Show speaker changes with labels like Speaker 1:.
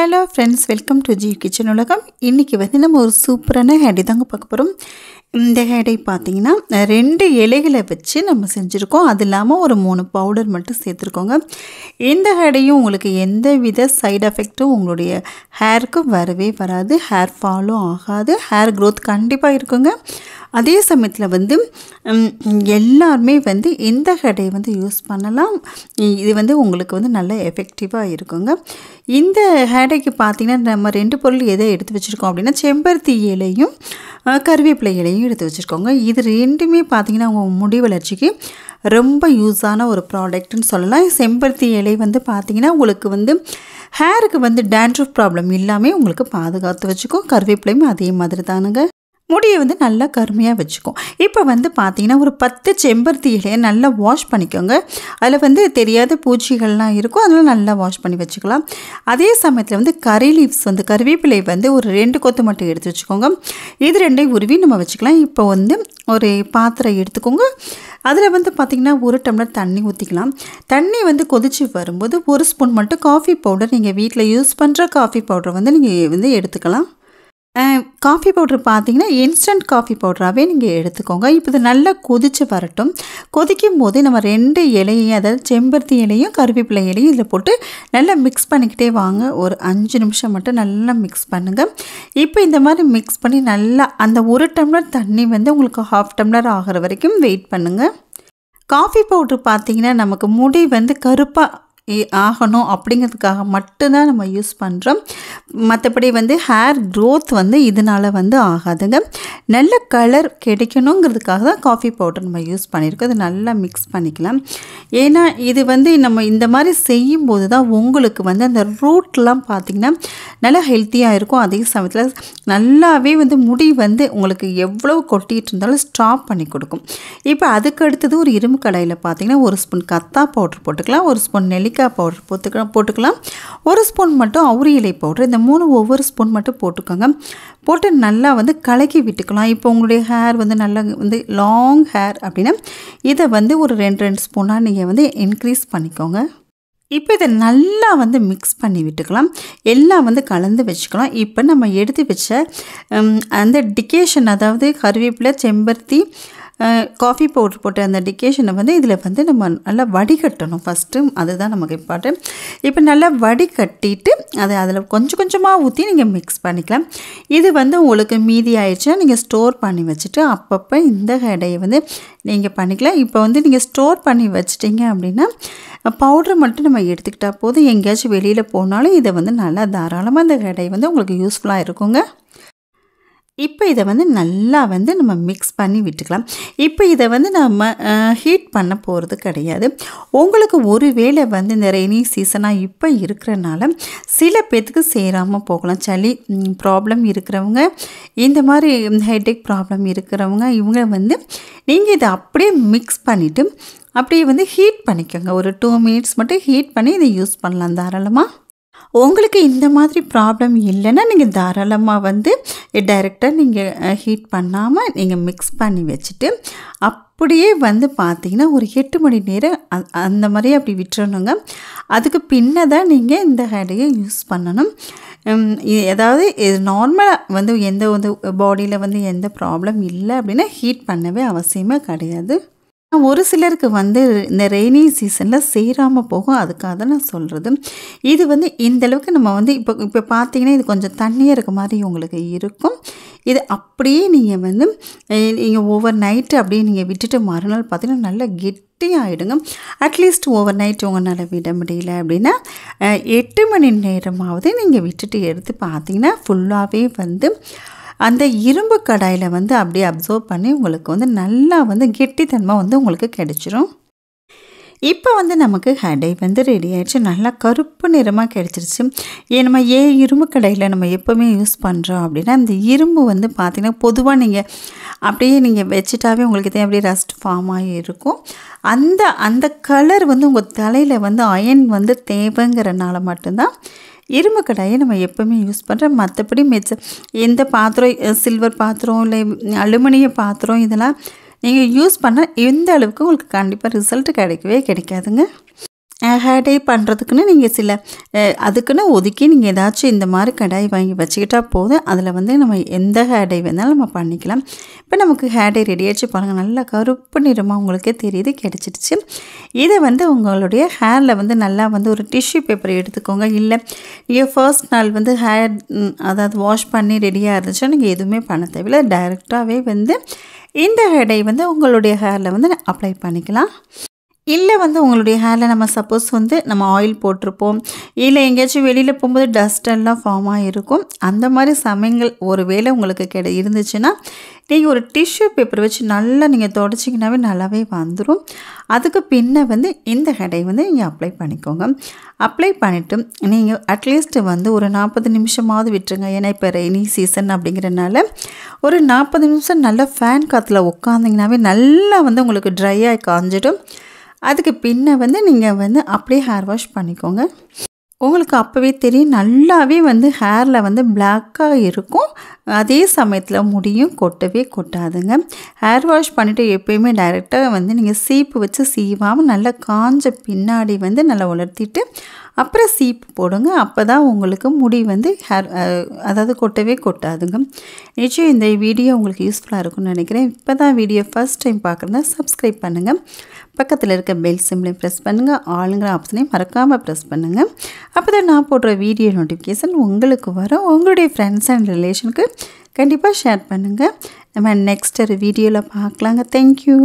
Speaker 1: hello friends welcome to G kitchen உலகம் இன்றைக்கி வந்து நம்ம ஒரு சூப்பரான ஹேண்டி தாங்க பார்க்க போகிறோம் இந்த ஹேடை பார்த்தீங்கன்னா ரெண்டு இலைகளை வச்சு நம்ம செஞ்சுருக்கோம் அது இல்லாமல் ஒரு மூணு பவுடர் மட்டும் சேர்த்துருக்கோங்க இந்த ஹேடையும் உங்களுக்கு எந்த வித சைடு எஃபெக்ட்டும் உங்களுடைய ஹேருக்கு வரவே வராது ஹேர் ஃபாலும் ஆகாது ஹேர் க்ரோத் கண்டிப்பாக இருக்குங்க அதே சமயத்தில் வந்து எல்லாருமே வந்து இந்த ஹேடை வந்து யூஸ் பண்ணலாம் இது வந்து உங்களுக்கு வந்து நல்ல எஃபெக்டிவாக இருக்குங்க இந்த ஹேடைக்கு பார்த்திங்கன்னா நம்ம ரெண்டு பொருள் எதை எடுத்து வச்சுருக்கோம் அப்படின்னா செம்பருத்தி இலையும் கருவேப்பிலை இலையும் எடுத்து வச்சுருக்கோங்க இது ரெண்டுமே பார்த்திங்கன்னா உங்கள் முடி வளர்ச்சிக்கு ரொம்ப யூஸான ஒரு ப்ராடக்ட்னு சொல்லலாம் செம்பருத்தி இலை வந்து பார்த்திங்கன்னா உங்களுக்கு வந்து ஹேருக்கு வந்து டேண்ட்ரஃப் ப்ராப்ளம் இல்லாமல் உங்களுக்கு பாதுகாத்து வச்சுக்கும் கருவேப்பிலையும் அதே மாதிரி தானுங்க முடியை வந்து நல்லா கருமையாக வச்சுக்கும் இப்போ வந்து பார்த்திங்கன்னா ஒரு பத்து செம்பருத்தி இலையை நல்லா வாஷ் பண்ணிக்கோங்க அதில் வந்து தெரியாத பூச்சிகள்லாம் இருக்கும் அதில் நல்லா வாஷ் பண்ணி வச்சுக்கலாம் அதே சமயத்தில் வந்து கறி லீவ்ஸ் வந்து கருவேப்பிலை வந்து ஒரு ரெண்டு கொத்து மட்டும் எடுத்து வச்சுக்கோங்க இது ரெண்டையும் உருவி நம்ம வச்சுக்கலாம் இப்போ வந்து ஒரு பாத்திரம் எடுத்துக்கோங்க அதில் வந்து பார்த்திங்கன்னா ஒரு டம்ளர் தண்ணி ஊற்றிக்கலாம் தண்ணி வந்து கொதித்து வரும்போது ஒரு ஸ்பூன் மட்டும் காஃபி பவுடர் நீங்கள் வீட்டில் யூஸ் பண்ணுற காஃபி பவுடர் வந்து நீங்கள் வந்து எடுத்துக்கலாம் காஃபி பவுட்ரு பார்த்தீங்கன்னா இன்ஸ்டன்ட் காஃபி பவுட்ராகவே நீங்கள் எடுத்துக்கோங்க இப்போ இது நல்லா கொதித்து வரட்டும் கொதிக்கும் போது நம்ம ரெண்டு இலையையும் அதாவது செம்பருத்தி இலையும் கருவேப்பிலை இலையும் இதில் போட்டு நல்லா மிக்ஸ் பண்ணிக்கிட்டே வாங்க ஒரு அஞ்சு நிமிஷம் மட்டும் நல்லா மிக்ஸ் பண்ணுங்கள் இப்போ இந்த மாதிரி மிக்ஸ் பண்ணி நல்லா அந்த ஒரு டம்ளர் தண்ணி வந்து உங்களுக்கு ஹாஃப் டம்ளர் ஆகிற வரைக்கும் வெயிட் பண்ணுங்கள் காஃபி பவுட்ரு பார்த்திங்கன்னா நமக்கு முடி வந்து கருப்பாக ஆகணும் அப்படிங்கிறதுக்காக மட்டும்தான் நம்ம யூஸ் பண்ணுறோம் மற்றபடி வந்து ஹேர் க்ரோத் வந்து இதனால் வந்து ஆகாதுங்க நல்ல கலர் கிடைக்கணுங்கிறதுக்காக தான் காஃபி பவுடர் நம்ம யூஸ் பண்ணியிருக்கோம் அதை நல்லா மிக்ஸ் பண்ணிக்கலாம் ஏன்னா இது வந்து நம்ம இந்த மாதிரி செய்யும்போது தான் உங்களுக்கு வந்து அந்த ரூட்லாம் பார்த்திங்கன்னா நல்லா ஹெல்த்தியாக இருக்கும் அதே சமயத்தில் நல்லாவே வந்து முடி வந்து உங்களுக்கு எவ்வளோ கொட்டிகிட்டு இருந்தாலும் ஸ்டாப் பண்ணி கொடுக்கும் இப்போ அதுக்கு அடுத்தது ஒரு இரும்பு கடையில் பார்த்திங்கன்னா ஒரு ஸ்பூன் கத்தா பவுட்ரு போட்டுக்கலாம் ஒரு ஸ்பூன் நெல்லிக்காய் ஜீரிகா பவுடர் போட்டுக்கலாம் போட்டுக்கலாம் ஒரு ஸ்பூன் மட்டும் அவுரி இலை பவுடர் இந்த மூணு ஒவ்வொரு ஸ்பூன் மட்டும் போட்டுக்கோங்க போட்டு நல்லா வந்து கலக்கி விட்டுக்கலாம் இப்போ உங்களுடைய ஹேர் வந்து நல்லா வந்து லாங் ஹேர் அப்படின்னா இதை வந்து ஒரு ரெண்டு ரெண்டு ஸ்பூனாக நீங்கள் வந்து இன்க்ரீஸ் பண்ணிக்கோங்க இப்போ இதை நல்லா வந்து மிக்ஸ் பண்ணி விட்டுக்கலாம் எல்லாம் வந்து கலந்து வச்சுக்கலாம் இப்போ நம்ம எடுத்து வச்ச அந்த டிகேஷன் அதாவது கருவேப்பிலை செம்பருத்தி காஃபி பவுடர் போட்ட அந்த டிக்கேஷனை வந்து இதில் வந்து நம்ம நல்லா வடிகட்டணும் ஃபஸ்ட்டு அதுதான் நமக்கு இம்பார்ட்டன்ட் இப்போ நல்லா வடிகட்டிட்டு அதை அதில் கொஞ்சம் கொஞ்சமாக ஊற்றி நீங்கள் மிக்ஸ் பண்ணிக்கலாம் இது வந்து உங்களுக்கு மீதி ஆயிடுச்சுன்னா நீங்கள் ஸ்டோர் பண்ணி வச்சுட்டு அப்பப்போ இந்த கடையை வந்து நீங்கள் பண்ணிக்கலாம் இப்போ வந்து நீங்கள் ஸ்டோர் பண்ணி வச்சிட்டிங்க அப்படின்னா பவுட்ரு மட்டும் நம்ம எடுத்துக்கிட்டால் போதும் எங்கேயாச்சும் வெளியில் போனாலும் இதை வந்து நல்லா தாராளமாக இந்த கடையை வந்து உங்களுக்கு யூஸ்ஃபுல்லாக இருக்குங்க இப்போ இதை வந்து நல்லா வந்து நம்ம மிக்ஸ் பண்ணி விட்டுக்கலாம் இப்போ இதை வந்து நம்ம ஹீட் பண்ண போகிறது கிடையாது உங்களுக்கு ஒரு வேளை வந்து இந்த ரெய்னி சீசனாக இப்போ இருக்கிறனால சில பேர்த்துக்கு சேராமல் போகலாம் சளி ப்ராப்ளம் இருக்கிறவங்க இந்த மாதிரி ஹெட்டேக் ப்ராப்ளம் இருக்கிறவங்க இவங்க வந்து நீங்கள் இதை அப்படியே மிக்ஸ் பண்ணிவிட்டு அப்படியே வந்து ஹீட் பண்ணிக்கோங்க ஒரு டூ மினிட்ஸ் மட்டும் ஹீட் பண்ணி இதை யூஸ் பண்ணலாம் தாராளமாக உங்களுக்கு இந்த மாதிரி ப்ராப்ளம் இல்லைன்னா நீங்கள் தாராளமாக வந்து டைரெக்டாக நீங்கள் ஹீட் பண்ணாமல் நீங்கள் மிக்ஸ் பண்ணி வச்சுட்டு அப்படியே வந்து பார்த்தீங்கன்னா ஒரு எட்டு மணி நேரம் அந்த மாதிரி அப்படி விட்டுறணுங்க அதுக்கு பின்ன தான் நீங்கள் இந்த ஹேடையை யூஸ் பண்ணணும் ஏதாவது இது நார்மலாக வந்து எந்த வந்து பாடியில் வந்து எந்த ப்ராப்ளம் இல்லை அப்படின்னா ஹீட் பண்ணவே அவசியமே கிடையாது ஒரு சிலருக்கு வந்து இந்த ரெய்னி சீசனில் சேராமல் போகும் அதுக்காக தான் நான் சொல்கிறது இது வந்து இந்தளவுக்கு நம்ம வந்து இப்போ இப்போ பார்த்தீங்கன்னா இது கொஞ்சம் தண்ணியாக இருக்க மாதிரி உங்களுக்கு இருக்கும் இது அப்படியே நீங்கள் வந்து நீங்கள் ஓவர் நைட்டு அப்படியே நீங்கள் விட்டுட்டு மறுநாள் பார்த்தீங்கன்னா நல்லா கெட் ஆகிடுங்க அட்லீஸ்ட் ஓவர் நைட் உங்களால் விட முடியல அப்படின்னா எட்டு மணி நேரமாவது நீங்கள் விட்டுட்டு எடுத்து பார்த்தீங்கன்னா ஃபுல்லாகவே வந்து அந்த இரும்பு கடாயில் வந்து அப்படியே அப்சர்வ் பண்ணி உங்களுக்கு வந்து நல்லா வந்து கெட்டித்தன்மை வந்து உங்களுக்கு கிடைச்சிரும் இப்போ வந்து நமக்கு ஹெடை வந்து ரெடி ஆகிடுச்சு நல்லா கருப்பு நிறமாக கிடச்சிருச்சு ஏ நம்ம ஏன் இரும்பு கடையில் நம்ம எப்போவுமே யூஸ் பண்ணுறோம் அப்படின்னா அந்த இரும்பு வந்து பார்த்திங்கன்னா பொதுவாக நீங்கள் அப்படியே நீங்கள் வச்சுட்டாவே உங்களுக்கு தான் அப்படியே ரஸ்ட் ஃபார்ம் ஆகி இருக்கும் அந்த அந்த கலர் வந்து உங்கள் தலையில் வந்து அயன் வந்து தேவைங்கிறனால மட்டும்தான் இரும்பு கடாயை நம்ம எப்போவுமே யூஸ் பண்ணுறோம் மற்றபடி மிச்சம் எந்த பாத்திரம் சில்வர் பாத்திரம் இல்லை அலுமினிய பாத்திரம் இதெல்லாம் நீங்கள் யூஸ் பண்ணால் எந்த அளவுக்கு உங்களுக்கு கண்டிப்பாக ரிசல்ட் கிடைக்கவே கிடைக்காதுங்க ஹேடே பண்ணுறதுக்குன்னு நீங்கள் சில அதுக்குன்னு ஒதுக்கி நீங்கள் ஏதாச்சும் இந்த மாதிரி கடாய் வாங்கி வச்சுக்கிட்டா போதும் அதில் வந்து நம்ம எந்த ஹேடை வேணாலும் நம்ம பண்ணிக்கலாம் இப்போ நமக்கு ஹேடை ரெடி ஆகிடுச்சு பாருங்கள் நல்லா கருப்பு நிறமாக உங்களுக்கே தெரியுது கிடச்சிடுச்சு இதை வந்து உங்களுடைய ஹேரில் வந்து நல்லா வந்து ஒரு டிஷ்யூ பேப்பர் எடுத்துக்கோங்க இல்லை நீங்கள் ஃபர்ஸ்ட் நாள் வந்து ஹேர் அதாவது வாஷ் பண்ணி ரெடியாக இருந்துச்சுன்னா நீங்கள் எதுவுமே பண்ண தேவையில்லை டைரெக்டாகவே வந்து இந்த ஹேடை வந்து உங்களுடைய ஹேரில் வந்து அப்ளை பண்ணிக்கலாம் இல்லை வந்து உங்களுடைய ஹேரில் நம்ம சப்போஸ் வந்து நம்ம ஆயில் போட்டிருப்போம் இல்லை எங்கேயாச்சும் வெளியில் போகும்போது டஸ்டெல்லாம் ஃபார்ம் ஆகிருக்கும் அந்த மாதிரி சமயங்கள் ஒரு வேளை உங்களுக்கு கிட இருந்துச்சுன்னா நீங்கள் ஒரு டிஷ்யூ பேப்பர் வச்சு நல்லா நீங்கள் தொடச்சிங்கனாவே நல்லாவே வந்துடும் அதுக்கு பின்ன வந்து இந்த ஹெடை வந்து நீங்கள் அப்ளை பண்ணிக்கோங்க அப்ளை பண்ணிவிட்டு நீங்கள் அட்லீஸ்ட்டு வந்து ஒரு நாற்பது நிமிஷமாவது விட்டுருங்க ஏன்னா இப்போ ரெய்னி சீசன் அப்படிங்கிறனால ஒரு நாற்பது நிமிஷம் நல்லா ஃபேன் காற்றுல உட்காந்திங்கனாவே நல்லா வந்து உங்களுக்கு ட்ரை ஆகி காஞ்சிடும் அதுக்கு பின்ன வந்து நீங்கள் வந்து அப்படியே ஹேர் வாஷ் பண்ணிக்கோங்க உங்களுக்கு அப்போவே தெரியும் நல்லாவே வந்து ஹேரில் வந்து பிளாக்காக இருக்கும் அதே சமயத்தில் முடியும் கொட்டவே கொட்டாதுங்க ஹேர் வாஷ் பண்ணிவிட்டு எப்போயுமே டைரெக்டாக வந்து நீங்கள் சீப்பு வச்சு சீவாமல் நல்லா காஞ்ச பின்னாடி வந்து நல்லா உலர்த்திட்டு அப்புறம் சீப்பு போடுங்க அப்போ தான் உங்களுக்கு முடி வந்து ஹேர் அதாவது கொட்டவே கொட்டாதுங்க நிச்சயம் இந்த வீடியோ உங்களுக்கு யூஸ்ஃபுல்லாக இருக்கும்னு நினைக்கிறேன் இப்போ தான் வீடியோ ஃபஸ்ட் டைம் பார்க்குறதா சப்ஸ்கிரைப் பண்ணுங்கள் பக்கத்தில் இருக்க பெல் சிம்லையும் ப்ரெஸ் பண்ணுங்கள் ஆளுங்கிற ஆப்ஷனையும் மறக்காமல் ப்ரெஸ் பண்ணுங்கள் அப்போ தான் நான் போடுற வீடியோ நோட்டிஃபிகேஷன் உங்களுக்கு வரும் உங்களுடைய ஃப்ரெண்ட்ஸ் அண்ட் ரிலேஷனுக்கு கண்டிப்பாக ஷேர் பண்ணுங்கள் நம்ம நெக்ஸ்ட் ஒரு வீடியோவில் பார்க்கலாங்க தேங்க்யூ